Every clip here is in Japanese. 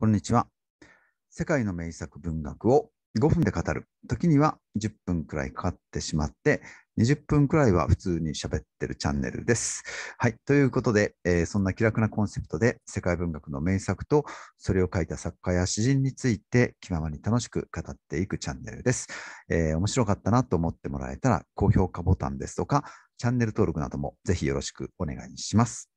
こんにちは。世界の名作文学を5分で語る。時には10分くらいかかってしまって、20分くらいは普通に喋ってるチャンネルです。はい。ということで、えー、そんな気楽なコンセプトで世界文学の名作と、それを書いた作家や詩人について気ままに楽しく語っていくチャンネルです。えー、面白かったなと思ってもらえたら、高評価ボタンですとか、チャンネル登録などもぜひよろしくお願いします。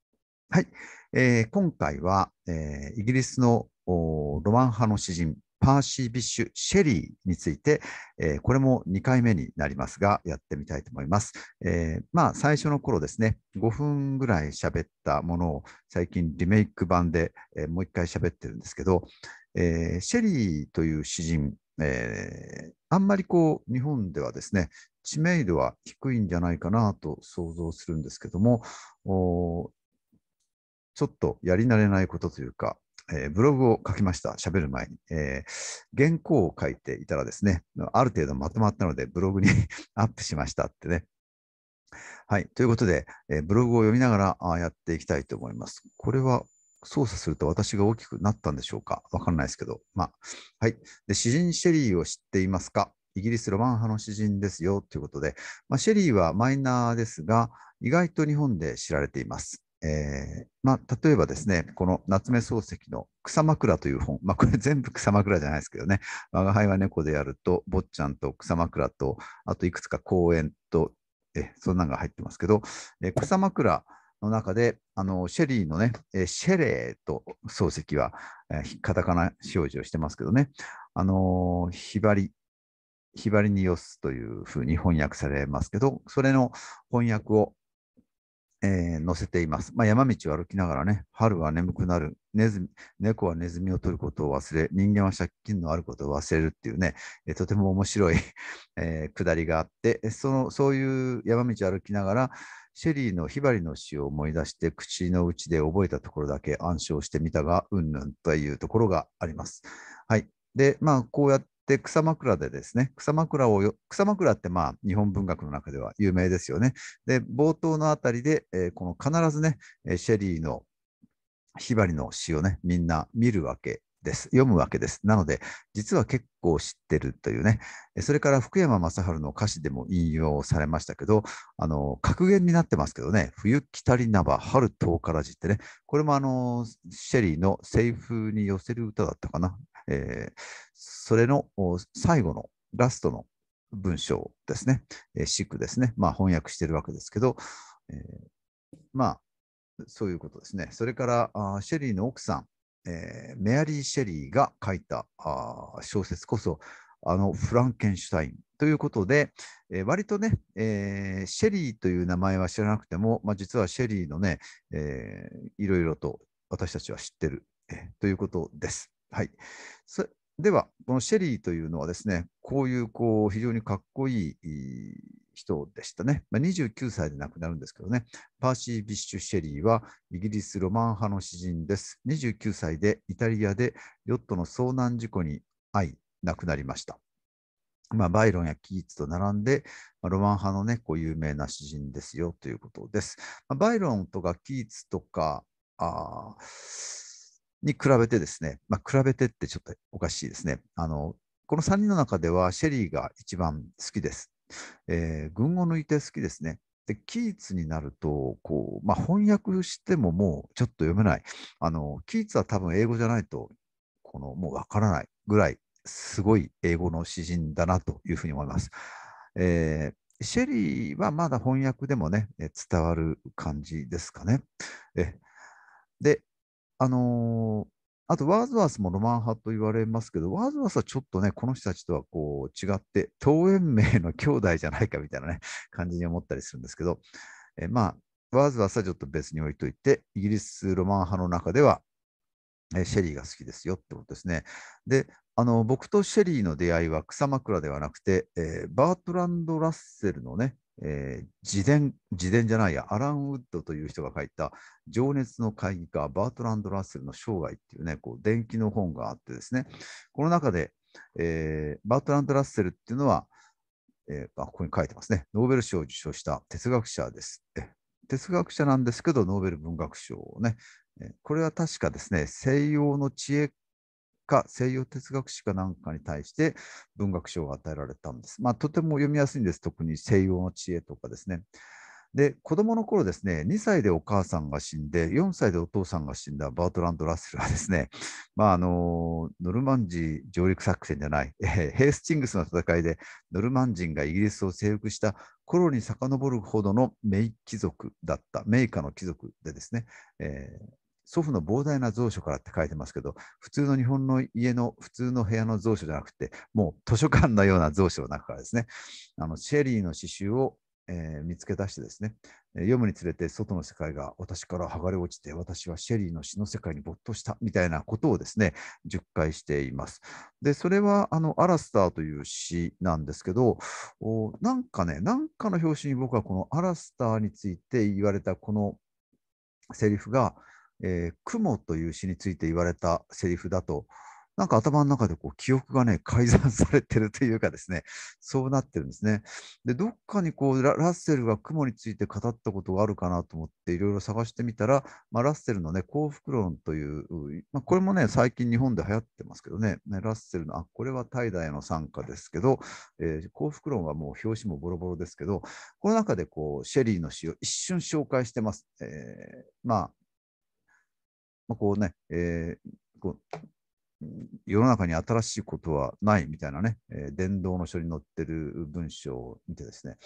はい。えー、今回は、えー、イギリスのロマン派の詩人、パーシー・ビッシュ・シェリーについて、えー、これも2回目になりますが、やってみたいと思います。えー、まあ、最初の頃ですね、5分ぐらい喋ったものを最近リメイク版で、えー、もう1回喋ってるんですけど、えシェリーという詩人、えあんまりこう、日本ではですね、知名度は低いんじゃないかなと想像するんですけども、ちょっとやり慣れないことというか、えー、ブログを書きました、喋る前に、えー、原稿を書いていたらですね、ある程度まとまったので、ブログに アップしましたってね。はい、ということで、えー、ブログを読みながらやっていきたいと思います。これは操作すると私が大きくなったんでしょうかわかんないですけど。まあ、はい。で、詩人シェリーを知っていますかイギリスロマン派の詩人ですよということで、まあ、シェリーはマイナーですが、意外と日本で知られています。えーまあ、例えばですね、この夏目漱石の草枕という本、まあ、これ全部草枕じゃないですけどね、我輩は猫であると、坊ちゃんと草枕と、あといくつか公園と、えそんなのが入ってますけど、え草枕の中で、あのシェリーのね、えシェレーと漱石は、えカタカナ表示をしてますけどね、あのー、ひばり、ひばりによすというふうに翻訳されますけど、それの翻訳をえー、載せています。まあ、山道を歩きながらね、春は眠くなる、ネズミ猫はネズミを取ることを忘れ、人間は借金のあることを忘れるっていうね、えー、とても面白い えー、りがあってその、そういう山道を歩きながら、シェリーのひばりの詩を思い出して、口の内で覚えたところだけ暗唱してみたが、うんぬんというところがあります。はい。で、まあ、こうやっで、草枕でですね、草枕を草枕ってまあ日本文学の中では有名ですよね。で、冒頭のあたりで、えー、この必ずね、えー、シェリーのひばりの詩をね、みんな見るわけです。読むわけです。なので、実は結構知ってるというね、それから福山雅治の歌詞でも引用されましたけど、あの格言になってますけどね、冬来たりなば春遠からじってね、これもあのシェリーの「西風に寄せる歌」だったかな、えー、それの最後のラストの文章ですね、えー、シックですね、まあ、翻訳してるわけですけど、えー、まあ、そういうことですね。それから、シェリーの奥さん、えー、メアリー・シェリーが書いた小説こそ、あのフランケンシュタインということで、えー、割とね、えー、シェリーという名前は知らなくても、まあ、実はシェリーのね、えー、いろいろと私たちは知ってる、えー、ということです。はい、では、このシェリーというのはですね、こういうこう非常にかっこいい人でしたね。まあ、29歳で亡くなるんですけどね、パーシー・ビッシュ・シェリーはイギリスロマン派の詩人です。29歳でイタリアでヨットの遭難事故に遭い、亡くなりました。まあ、バイロンやキーツと並んで、まあ、ロマン派のね、こう有名な詩人ですよということです。まあ、バイロンとかキーツとか、あに比べてですね、まあ、比べてってちょっとおかしいですね。あのこの3人の中ではシェリーが一番好きです。えー、群を抜いて好きですね。でキーツになるとこう、まあ、翻訳してももうちょっと読めないあのキーツは多分英語じゃないとこのもうわからないぐらいすごい英語の詩人だなというふうに思います。えーシェリーはまだ翻訳でもね、伝わる感じですかね。で、あのーあと、ワーズワースもロマン派と言われますけど、ワーズワースはちょっとね、この人たちとはこう違って、東園名の兄弟じゃないかみたいなね、感じに思ったりするんですけど、えまあ、ワーズワースはちょっと別に置いといて、イギリスロマン派の中では、えシェリーが好きですよってことですね。で、あの僕とシェリーの出会いは草枕ではなくて、えー、バートランド・ラッセルのね、えー、自伝、自伝じゃないや、アラン・ウッドという人が書いた、情熱の会議家、バートランド・ラッセルの生涯っていうね、こう、伝記の本があってですね、この中で、えー、バートランド・ラッセルっていうのは、えー、あここに書いてますね、ノーベル賞を受賞した哲学者です。哲学者なんですけど、ノーベル文学賞をね、これは確かですね、西洋の知恵か西洋哲学史かなんかに対して文学賞が与えられたんです。まあ、とても読みやすいんです、特に西洋の知恵とかですね。で子供の頃ですね2歳でお母さんが死んで4歳でお父さんが死んだバートランド・ラッセルはですね、まあ、あのノルマンジー上陸作戦じゃない、えー、ヘースチングスの戦いでノルマン人がイギリスを征服した頃に遡るほどの名貴族だった名家の貴族でですね、えー、祖父の膨大な蔵書からって書いてますけど、普通の日本の家の、普通の部屋の蔵書じゃなくて、もう図書館のような蔵書の中からですね、あのシェリーの詩集をえー、見つけ出してですね、読むにつれて外の世界が私から剥がれ落ちて、私はシェリーの詩の世界に没頭したみたいなことをですね、10回しています。で、それはあのアラスターという詩なんですけど、おなんかね、なんかの表紙に僕はこのアラスターについて言われたこのセリフが、えー、雲という詩について言われたセリフだと、なんか頭の中でこう記憶がね、改ざんされてるというかですね、そうなってるんですね。で、どっかにこうラ、ッセルが雲について語ったことがあるかなと思って、いろいろ探してみたら、まあ、ラッセルのね、幸福論という、まあ、これもね、最近日本で流行ってますけどね、ねラッセルの、あ、これは怠惰への参加ですけど、えー、幸福論はもう表紙もボロボロですけど、この中でこう、シェリーの詩を一瞬紹介してます。えー、まあ、まあ、こうね、えー、こう世の中に新しいことはないみたいなね、えー、伝道の書に載ってる文章を見てですね、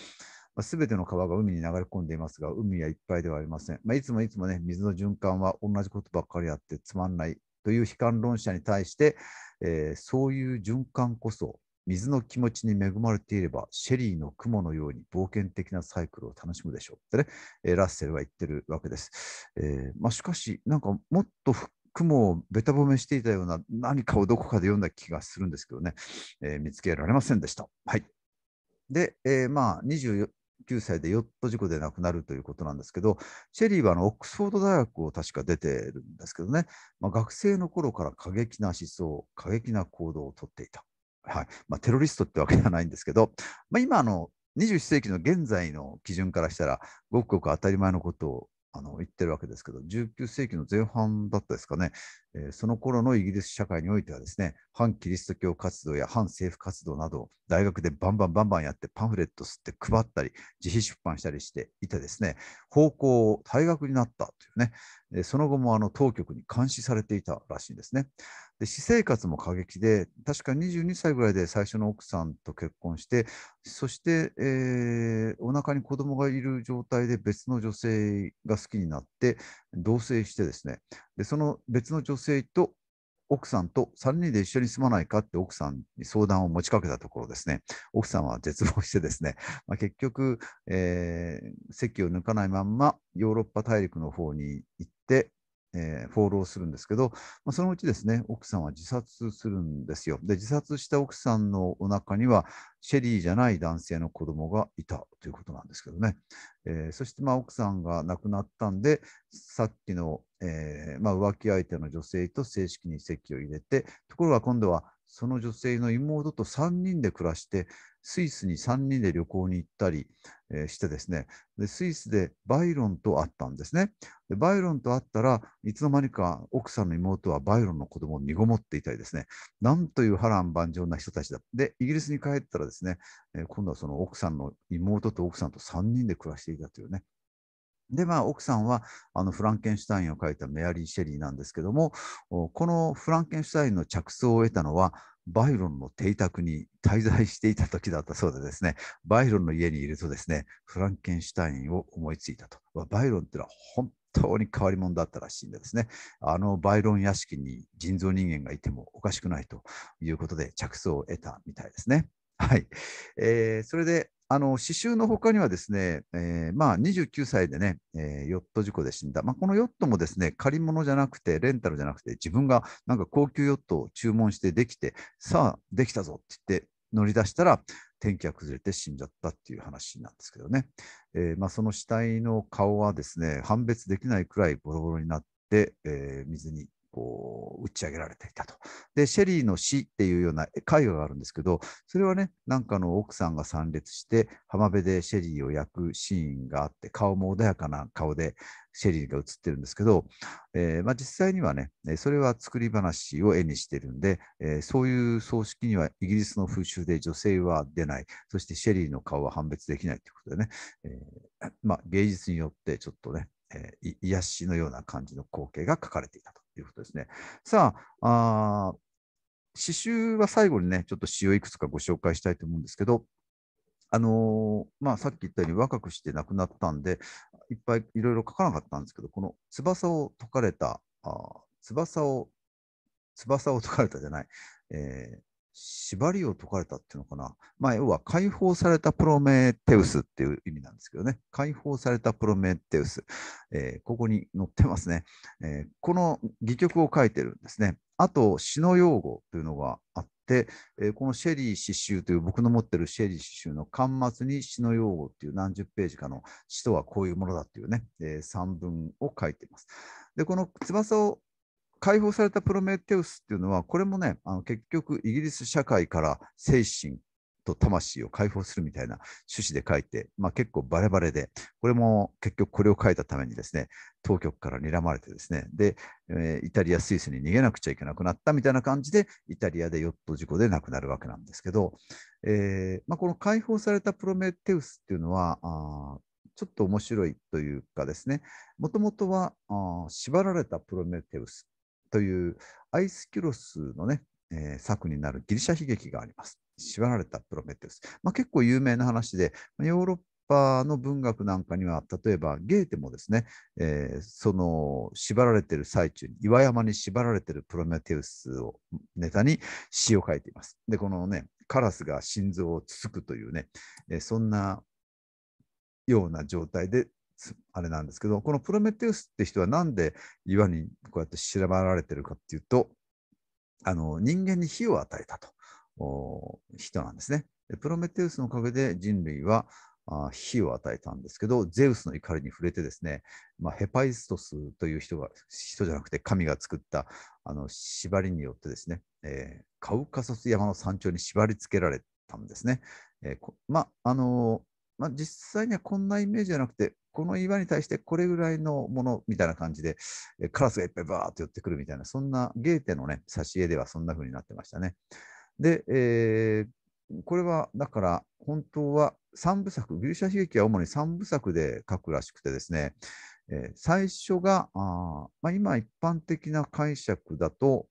まあ、全ての川が海に流れ込んでいますが、海はいっぱいではありません。まあ、いつもいつもね、水の循環は同じことばっかりやってつまんないという悲観論者に対して、えー、そういう循環こそ水の気持ちに恵まれていれば、シェリーの雲のように冒険的なサイクルを楽しむでしょうってね、ラッセルは言ってるわけです。えー、まあ、しかし、なんかもっと雲をべた褒めしていたような何かをどこかで読んだ気がするんですけどね、えー、見つけられませんでした。はい。で、えー、まあ2 9歳でヨット事故で亡くなるということなんですけど、シェリーはあのオックスフォード大学を確か出てるんですけどね、まあ、学生の頃から過激な思想、過激な行動をとっていた。はいまあ、テロリストってわけではないんですけど、まあ、今あの、21世紀の現在の基準からしたら、ごくごく当たり前のことをあの言ってるわけですけど、19世紀の前半だったですかね、えー、その頃のイギリス社会においてはですね、反キリスト教活動や反政府活動など、大学でバンバンバンバンやって、パンフレット吸って配ったり、自費出版したりしていてですね、方向を退学になったというね、その後もあの当局に監視されていたらしいんですね。で私生活も過激で、確か22歳ぐらいで最初の奥さんと結婚して、そして、えー、お腹に子供がいる状態で別の女性が好きになって、同棲してですねで、その別の女性と奥さんと3人で一緒に住まないかって奥さんに相談を持ちかけたところですね、奥さんは絶望してですね、まあ、結局、えー、席を抜かないまんまヨーロッパ大陸の方に行っ、えー、ローするんですけど、まあ、そのうちですね、奥さんは自殺するんですよ。で、自殺した奥さんのお腹には、シェリーじゃない男性の子供がいたということなんですけどね。えー、そして、まあ、奥さんが亡くなったんで、さっきの、えー、まあ、浮気相手の女性と正式に籍を入れて、ところが今度は、その女性の妹と3人で暮らして、スイスに3人で旅行に行ったり、してですねで、スイスでバイロンと会ったんですね。でバイロンと会ったらいつの間にか奥さんの妹はバイロンの子供を身ごもっていたりですね、なんという波乱万丈な人たちだ。で、イギリスに帰ったらですね、今度はその奥さんの妹と奥さんと3人で暮らしていたというね。で、まあ、奥さんはあのフランケンシュタインを描いたメアリー・シェリーなんですけども、このフランケンシュタインの着想を得たのは、バイロンの邸宅に滞在していた時だったそうでですね、バイロンの家にいるとですね、フランケンシュタインを思いついたと。バイロンってのは本当に変わり者だったらしいんでですね、あのバイロン屋敷に人造人間がいてもおかしくないということで着想を得たみたいですね。はい。えー、それで、あの刺繍の他にはですね、えー、まあ、29歳でね、えー、ヨット事故で死んだ、まあ、このヨットもですね借り物じゃなくて、レンタルじゃなくて、自分がなんか高級ヨットを注文してできて、さあ、できたぞって言って乗り出したら、天気が崩れて死んじゃったっていう話なんですけどね、えー、まあ、その死体の顔はですね判別できないくらいボロボロになって、え水にこう打ち上げられていたと。で、シェリーの死っていうような絵画があるんですけど、それはね、なんかの奥さんが参列して、浜辺でシェリーを焼くシーンがあって、顔も穏やかな顔でシェリーが写ってるんですけど、えー、まあ、実際にはね、それは作り話を絵にしてるんで、えー、そういう葬式にはイギリスの風習で女性は出ない、そしてシェリーの顔は判別できないということでね、えー、まあ、芸術によってちょっとね、えー、癒しのような感じの光景が描かれていたと。ということですね。さあ、あ詩集は最後にね、ちょっと詩をいくつかご紹介したいと思うんですけど、あのー、まあ、さっき言ったように若くして亡くなったんで、いっぱいいろいろ書かなかったんですけど、この翼を解かれた、あ翼を、翼を解かれたじゃない、えー、縛りを解かれたっていうのかな。まあ、要は解放されたプロメテウスっていう意味なんですけどね。解放されたプロメテウス。えー、ここに載ってますね、えー、この戯曲を書いてるんですね。あと、詩の用語というのがあって、えー、このシェリー詩集という僕の持ってるシェリー詩集の端末に詩の用語っていう何十ページかの詩とはこういうものだっていうね、えー、文を書いています。で、この翼を解放されたプロメテウスっていうのは、これもね、あの結局、イギリス社会から精神と魂を解放するみたいな趣旨で書いて、まあ、結構バレバレで、これも結局これを書いたためにですね、当局から睨まれてですね、で、えー、イタリア、スイスに逃げなくちゃいけなくなったみたいな感じで、イタリアでヨット事故で亡くなるわけなんですけど、えー、まあ、この解放されたプロメテウスっていうのは、あちょっと面白いというかですね、もともとはあ縛られたプロメテウスというアイスキュロスのね、えー、作になるギリシャ悲劇があります。縛られたプロメテウス。まあ、結構有名な話で、ヨーロッパの文学なんかには、例えばゲーテもですね、えー、その縛られてる最中に、岩山に縛られてるプロメテウスをネタに詩を書いています。で、このね、カラスが心臓をつつくというね、えー、そんなような状態であれなんですけど、このプロメテウスって人はなんで岩にこうやって縛らられてるかっていうと、あの人間に火を与えたと人なんですね。プロメテウスのおかげで人類はあ火を与えたんですけど、ゼウスの怒りに触れてですね、まあ、ヘパイストスという人が、人じゃなくて神が作ったあの縛りによってですね、えー、カウカソス山の山頂に縛り付けられたんですね。えー、まあ、あのーまあ、実際にはこんなイメージじゃなくて、この岩に対してこれぐらいのものみたいな感じで、カラスがいっぱいバーって寄ってくるみたいな、そんなゲーテのね、挿絵ではそんな風になってましたね。で、えー、これはだから本当は3部作、ギリシャ悲劇は主に3部作で書くらしくてですね、えー、最初が、あまあ、今一般的な解釈だと、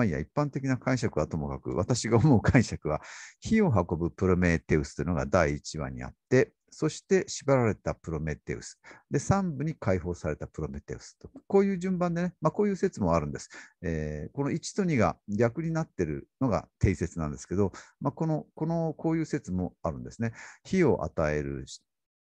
まあいや、一般的な解釈はともかく、私が思う解釈は、火を運ぶプロメテウスというのが第1話にあって、そして縛られたプロメテウス。で、3部に解放されたプロメテウスと。こういう順番でね、まあ、こういう説もあるんです、えー、この1と2が逆になってるのが定説なんですけど、まあ、この、この、こういう説もあるんですね。火を与える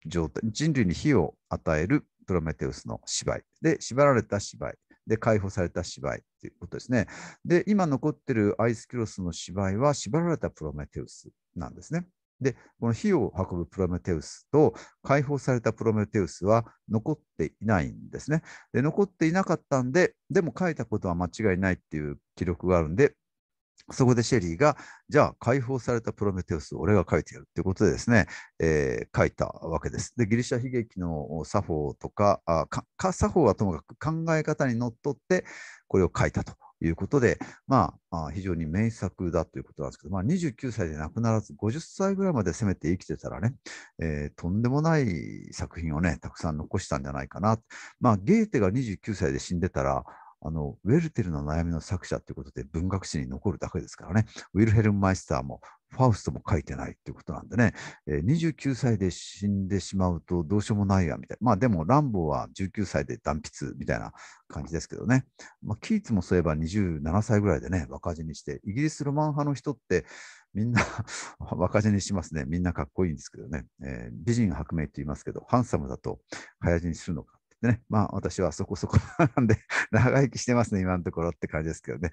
状態、人類に火を与えるプロメテウスの芝居。で、縛られた芝居。で解放された芝居ということですね。で、今残ってるアイスキュロスの芝居は縛られたプロメテウスなんですね。で、この火を運ぶプロメテウスと解放されたプロメテウスは残っていないんですね。で、残っていなかったんで、でも書いたことは間違いないっていう記録があるんで、そこでシェリーが、じゃあ解放されたプロメテウスを俺が書いてやるということでですね、えー、書いたわけです。で、ギリシャ悲劇の作法とか、あか作法はともかく考え方にのっとって、これを書いたということで、まあ、非常に名作だということなんですけど、まあ、29歳で亡くならず、50歳ぐらいまでせめて生きてたらね、えー、とんでもない作品をね、たくさん残したんじゃないかな。まあ、ゲーテが29歳で死んでたら、あの、ウェルテルの悩みの作者ということで文学史に残るだけですからね、ウィルヘルム・マイスターもファウストも書いてないということなんでね、29歳で死んでしまうとどうしようもないやみたいな、まあでも、ランボーは19歳で断筆みたいな感じですけどね、まあ、キーツもそういえば27歳ぐらいでね、若字にして、イギリスロマン派の人って、みんな 若字にしますね、みんなかっこいいんですけどね、えー、美人薄命って言いますけど、ハンサムだと早字にするのかでね、まあ私はそこそこ なんで、長生きしてますね、今のところって感じですけどね。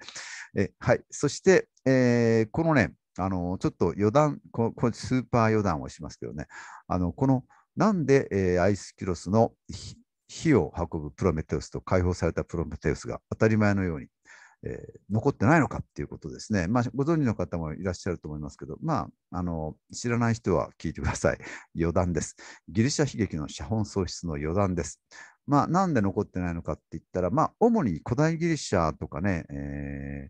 えはい。そして、えー、このね、あのちょっと余談こ、こスーパー余談をしますけどね、あのこのなんで、えー、アイスキュロスの火を運ぶプロメテウスと解放されたプロメテウスが当たり前のようにえー、残ってないのかっていうことですね。まあ、ご存知の方もいらっしゃると思いますけど、まあ、あの知らない人は聞いてください。余談です。ギリシャ悲劇の写本喪失の余談です。まあ、なんで残ってないのかって言ったら、まあ、主に古代ギリシャとかね、え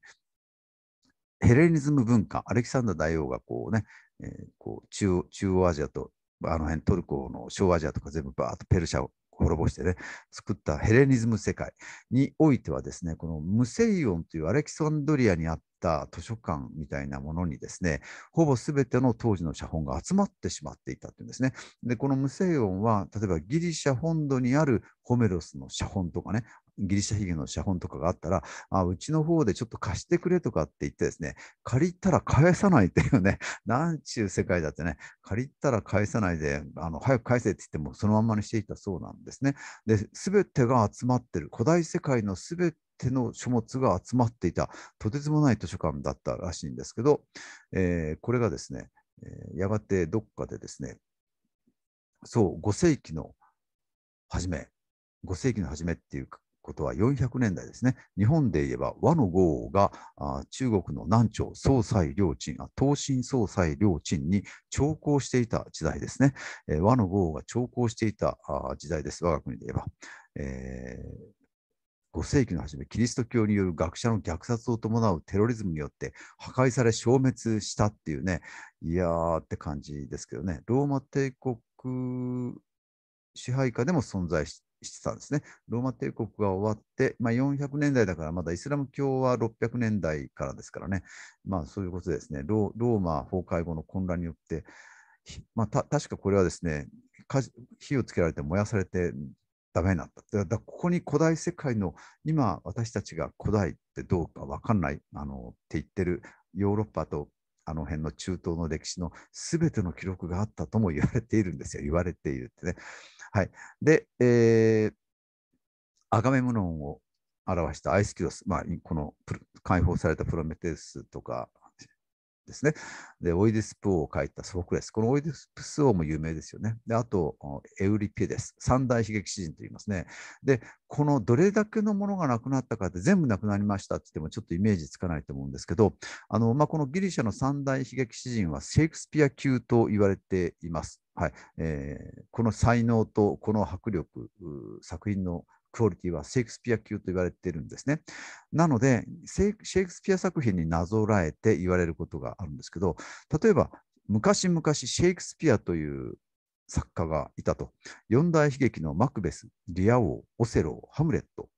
ー、ヘレニズム文化、アレキサンダー大王がこうね、えー、こう中央アジアとあの辺トルコの小アジアとか全部バーッとペルシャを滅ぼしてね、作ったヘレニズム世界においてはですね、このムセイオンというアレキサンドリアにあった図書館みたいなものにですね、ほぼ全ての当時の写本が集まってしまっていたというんですね。で、このムセイオンは、例えばギリシャ本土にあるホメロスの写本とかね、ギリシャゲの写本とかがあったら、あうちの方でちょっと貸してくれとかって言ってですね、借りたら返さないっていうね、なんちゅう世界だってね、借りたら返さないで、あの早く返せって言ってもそのまんまにしていたそうなんですね。で、すべてが集まってる、古代世界のすべての書物が集まっていた、とてつもない図書館だったらしいんですけど、えー、これがですね、えやがてどっかでですね、そう、5世紀の初め、5世紀の初めっていうか、ことは400年代ですね、日本で言えば和の豪が中国の南朝総裁領鎮、東進総裁領鎮に徴工していた時代ですね、えー、和の豪が徴工していた時代です、我が国で言えば。えー5世紀の初め、キリスト教による学者の虐殺を伴うテロリズムによって破壊され消滅したっていうね、いやーって感じですけどね、ローマ帝国支配下でも存在ししてたんですね。ローマ帝国が終わって、まあ、400年代だから、まだイスラム教は600年代からですからね、まあ、そういうことですねロ、ローマ崩壊後の混乱によって、まあ、た確かこれはですね火、火をつけられて燃やされてダメになった。だここに古代世界の今私たちが古代ってどうか分かんないあのって言ってるヨーロッパとあの辺の中東の歴史のすべての記録があったとも言われているんですよ。言われているってね。はい。で、えー、アガメムノンを表したアイスキュロス、まあ、この解放されたプロメテウスとかですね。で、オイディスプ王を書いたソフクレス。このオイディスプス王も有名ですよね。で、あと、エウリピデス。三大悲劇詩人と言いますね。で、このどれだけのものがなくなったかって全部なくなりましたって言ってもちょっとイメージつかないと思うんですけど、あのまあ、このギリシャの三大悲劇詩人はシェイクスピア級と言われています。はいえー、この才能とこの迫力、作品のクオリティはシェイクスピア級と言われているんですね。なので、シェイクスピア作品になぞらえて言われることがあるんですけど、例えば、昔々シェイクスピアという作家がいたと、四大悲劇のマクベス、リア王、オセロ、ハムレット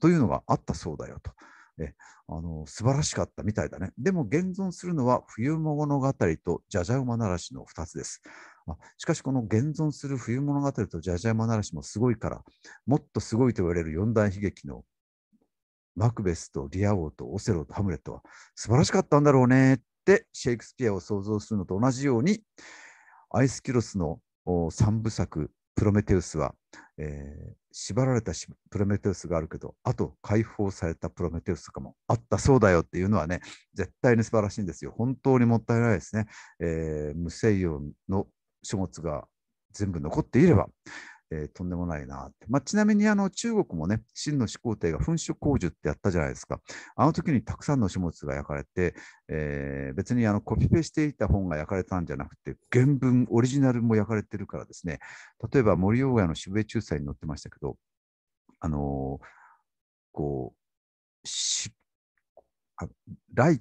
というのがあったそうだよと。えあの素晴らしかったみたいだね。でも現存するのは冬物語とじゃじゃ馬ならしの2つです。あしかしこの現存する冬物語とジャジャマならしもすごいから、もっとすごいと言われる四大悲劇のマクベスとリア王とオセロとハムレットは素晴らしかったんだろうねってシェイクスピアを想像するのと同じように、アイスキロスの三部作プロメテウスは、えー、縛られたプロメテウスがあるけど、あと解放されたプロメテウスとかもあったそうだよっていうのはね、絶対に素晴らしいんですよ。本当にもったいないですね。えー、無西洋の書物が全部残っていれば、えー、とんでもないなって、まあ、ちなみにあの中国もね、秦の始皇帝が噴書工事ってやったじゃないですか。あの時にたくさんの書物が焼かれて、えー、別にあのコピペしていた本が焼かれたんじゃなくて、原文、オリジナルも焼かれてるからですね、例えば森鴎外の渋江仲裁に載ってましたけど、あのー、こう、しあ来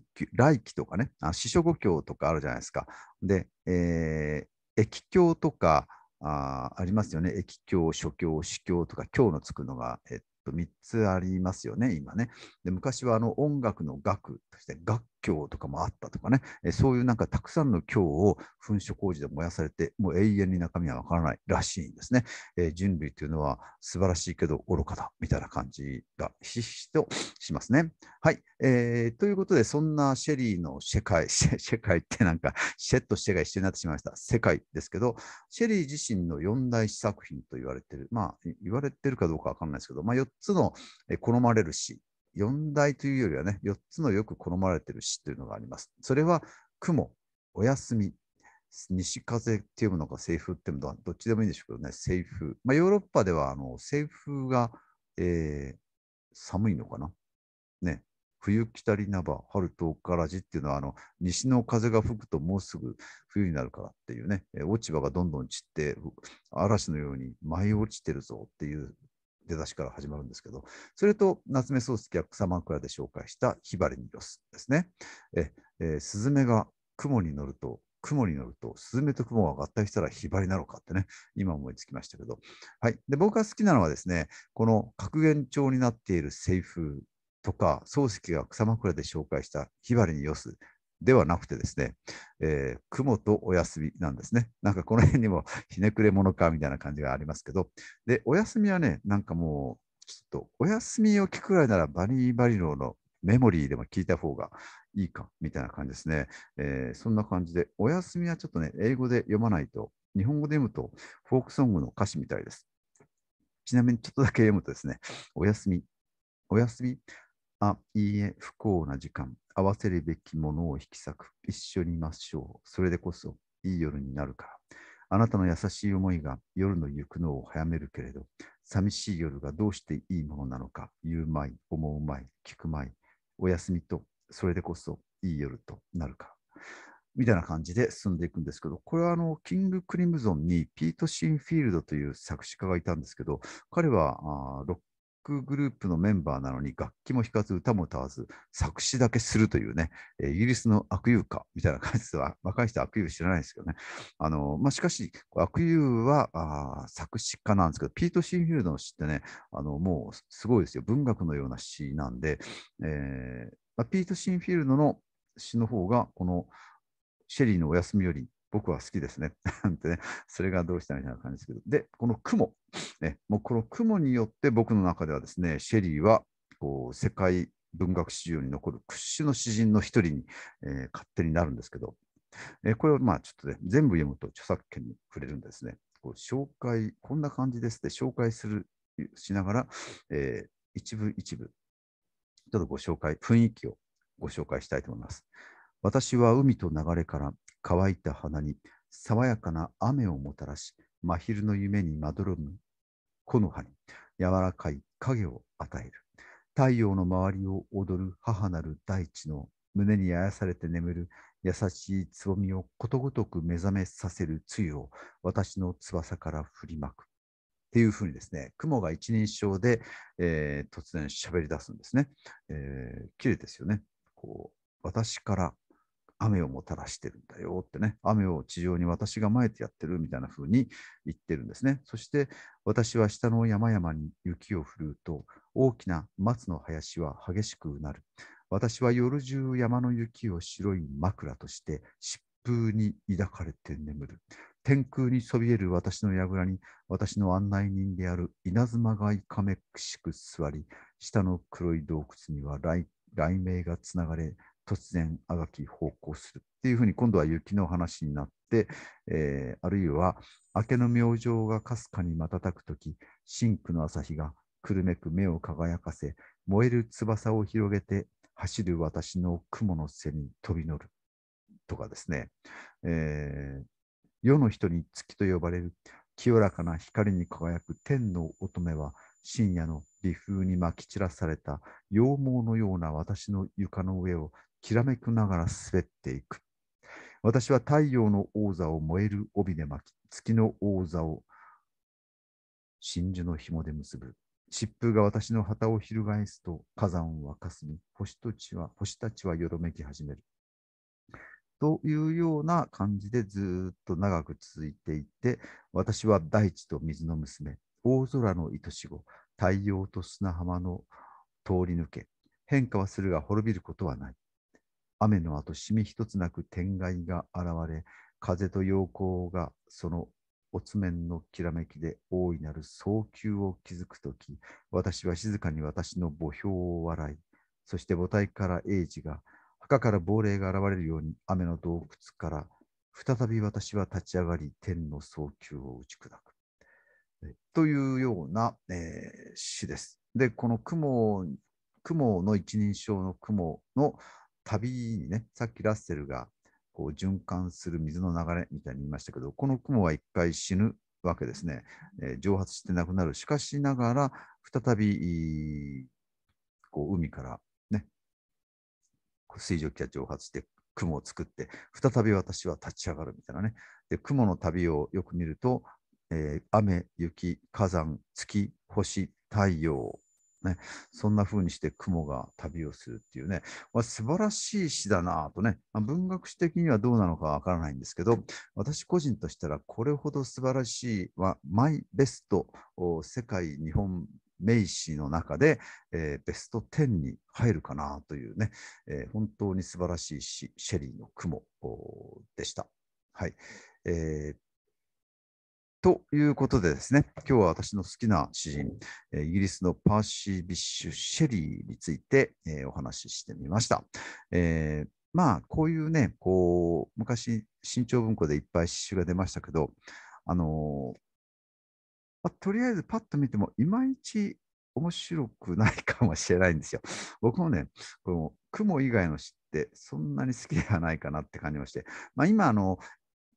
期とかね、あ四書五経とかあるじゃないですか。で、えー、液経とかあありますよね液経諸経死経とか経のつくのが、えっ3つありますよね、今ね。で昔はあの音楽の楽として楽教とかもあったとかね、えそういうなんかたくさんの教を噴射工事で燃やされて、もう永遠に中身はわからないらしいんですね。えー、人類というのは素晴らしいけど愚かだみたいな感じがひしひしとしますね。はい、えー。ということで、そんなシェリーの世界、世界ってなんかシェッとシェが一緒になってしまいました。世界ですけど、シェリー自身の四大試作品と言われてる、まあ言われてるかどうかわかんないですけど、まあつの好まれる詩、4大というよりはね、4つのよく好まれてる詩というのがあります。それは、雲、お休み、西風っていうのか、西風っていうのはどっちでもいいんでしょうけどね、西風。まあ、ヨーロッパではあの西風が、えー、寒いのかな。ね、冬来たりなば春とからじっていうのはあの西の風が吹くともうすぐ冬になるからっていうね落ち葉がどんどん散って嵐のように舞い落ちてるぞっていう出だしから始まるんですけど、それと夏目漱石が草枕で紹介したひばりによすですね。え、えめスズメが雲に乗ると、雲に乗ると、スズメと雲が合体したらひばりなのかってね、今思いつきましたけど。はい。で、僕が好きなのはですね、この格言調になっているセ風フとか、漱石が草枕で紹介したひばりによすではなくてですね、えー、雲とお休みなんですね。なんかこの辺にも ひねくれ者かみたいな感じがありますけど、で、お休みはね、なんかもう、ちょっとお休みを聞くくらいならバニーバリローのメモリーでも聞いた方がいいかみたいな感じですね。えー、そんな感じで、お休みはちょっとね、英語で読まないと、日本語で読むとフォークソングの歌詞みたいです。ちなみにちょっとだけ読むとですね、お休み、お休み、あ、いいえ、不幸な時間。合わせるべきものを引き裂く。一緒にいましょう。それでこそ、いい夜になるから。あなたの優しい思いが夜の行くのを早めるけれど、寂しい夜がどうしていいものなのか、言うまい、思うまい、聞くまい、お休みと、それでこそいい夜となるか。みたいな感じで進んでいくんですけど、これはあのキング・クリムゾンにピート・シンフィールドという作詞家がいたんですけど、彼はロックグループのメンバーなのに楽器も弾かず歌も歌わず作詞だけするというね、イギリスの悪友かみたいな感じでは若い人は悪友知らないですけどね。あのまあ、しかし悪友は作詞家なんですけど、ピート・シーフィールドの詩ってね、あのもうすごいですよ。文学のような詩なんで、えー、ピート・シンフィールドの詩の方が、このシェリーのお休みより僕は好きですね。なんてね、それがどうしたみたいな感じですけど、で、この雲、ね、もうこの雲によって僕の中ではですね、シェリーはこう世界文学史上に残る屈指の詩人の一人に、えー、勝手になるんですけど、えー、これをまあちょっとね、全部読むと著作権に触れるんですね。こう紹介、こんな感じですって紹介する、しながら、えー、一部一部、ちょっとご紹介、雰囲気をご紹介したいと思います。私は海と流れから乾いた花に爽やかな雨をもたらし、真昼の夢にまどろむ木の葉に柔らかい影を与える。太陽の周りを踊る母なる大地の胸にあやされて眠る優しいつぼみをことごとく目覚めさせる露を私の翼から振りまく。っていうふうにですね、雲が一人称で、えー、突然喋り出すんですね。えー、綺麗ですよね。こう私から雨をもたらしてるんだよってね、雨を地上に私がまいてやってるみたいな風に言ってるんですね。そして私は下の山々に雪を降ると、大きな松の林は激しくなる。私は夜中山の雪を白い枕として疾風に抱かれて眠る。天空にそびえる私の櫓に私の案内人である稲妻がいかめくしく座り、下の黒い洞窟には雷鳴がつながれ、突然あがき奉公するっていうふうに今度は雪の話になって、えー、あるいは明けの明星がかすかに瞬く時深紅の朝日がくるめく目を輝かせ燃える翼を広げて走る私の雲の背に飛び乗るとかですね、えー、世の人に月と呼ばれる清らかな光に輝く天の乙女は深夜の微風にまき散らされた羊毛のような私の床の上をきらめくながら滑っていく。私は太陽の王座を燃える帯で巻き、月の王座を真珠の紐で結ぶ。疾風が私の旗を翻すと火山は霞み、星たちは星たちはよろめき始める。というような感じでずっと長く続いていて、私は大地と水の娘、大空の愛し子、太陽と砂浜の通り抜け、変化はするが滅びることはない。雨の後、しみ一つなく天外が現れ、風と陽光がそのおつめんのきらめきで大いなる早急を築くとき、私は静かに私の墓標を笑い、そして母体から英治が、墓から亡霊が現れるように雨の洞窟から再び私は立ち上がり天の早急を打ち砕く。というような、えー、詩です。で、この雲雲の一人称の雲の旅にね、さっきラッセルがこう循環する水の流れみたいに言いましたけど、この雲は一回死ぬわけですね。えー、蒸発してなくなる。しかしながら、再びこう海からね、水蒸気が蒸発して雲を作って、再び私は立ち上がるみたいなね。で雲の旅をよく見ると、えー、雨、雪、火山、月、星、太陽、ね、そんな風にして雲が旅をするっていうね、素晴らしい詩だなとね、文学史的にはどうなのかわからないんですけど、私個人としたらこれほど素晴らしいは、マイベスト世界日本名詞の中で、えー、ベスト10に入るかなというね、えー、本当に素晴らしい詩、シェリーの雲でした。はい。えー、ということでですね、今日は私の好きな詩人、イギリスのパーシー・ビッシュ・シェリーについて、えー、お話ししてみました。えー、まあ、こういうね、こう、昔、新潮文庫でいっぱい詩集が出ましたけど、あのー、まあ、とりあえずパッと見ても、いまいち面白くないかもしれないんですよ。僕もね、この雲以外の詩ってそんなに好きではないかなって感じまして、まあ、今、あの、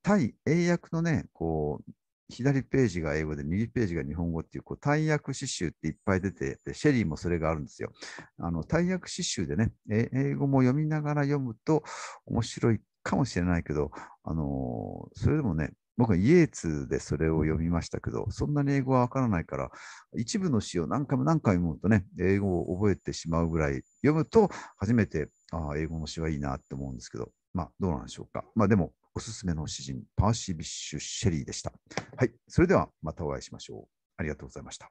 対英訳のね、こう、左ページが英語で右ページが日本語っていうこう大訳詩集っていっぱい出ててシェリーもそれがあるんですよ。あの大訳詩集でね英語も読みながら読むと面白いかもしれないけど、あのそれでもね僕はイエーツでそれを読みましたけど、そんなに英語はわからないから、一部の詩を何回も何回も読むとね、英語を覚えてしまうぐらい読むと、初めて、ああ、英語の詩はいいなって思うんですけど、まあ、どうなんでしょうか。まあ、でも、おすすめの詩人、パーシビッシュ・シェリーでした。はい、それではまたお会いしましょう。ありがとうございました。